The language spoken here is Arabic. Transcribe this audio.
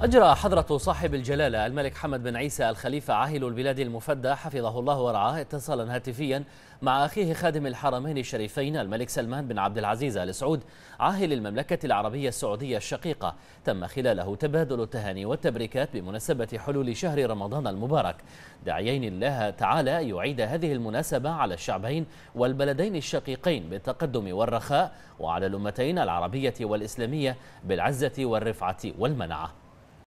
أجرى حضرة صاحب الجلالة الملك حمد بن عيسى الخليفة عاهل البلاد المفدى حفظه الله ورعاه اتصالا هاتفيا مع أخيه خادم الحرمين الشريفين الملك سلمان بن عبد العزيز آل سعود عاهل المملكة العربية السعودية الشقيقة تم خلاله تبادل التهاني والتبريكات بمناسبة حلول شهر رمضان المبارك داعيين الله تعالى يعيد هذه المناسبة على الشعبين والبلدين الشقيقين بالتقدم والرخاء وعلى الأمتين العربية والإسلامية بالعزة والرفعة والمنعة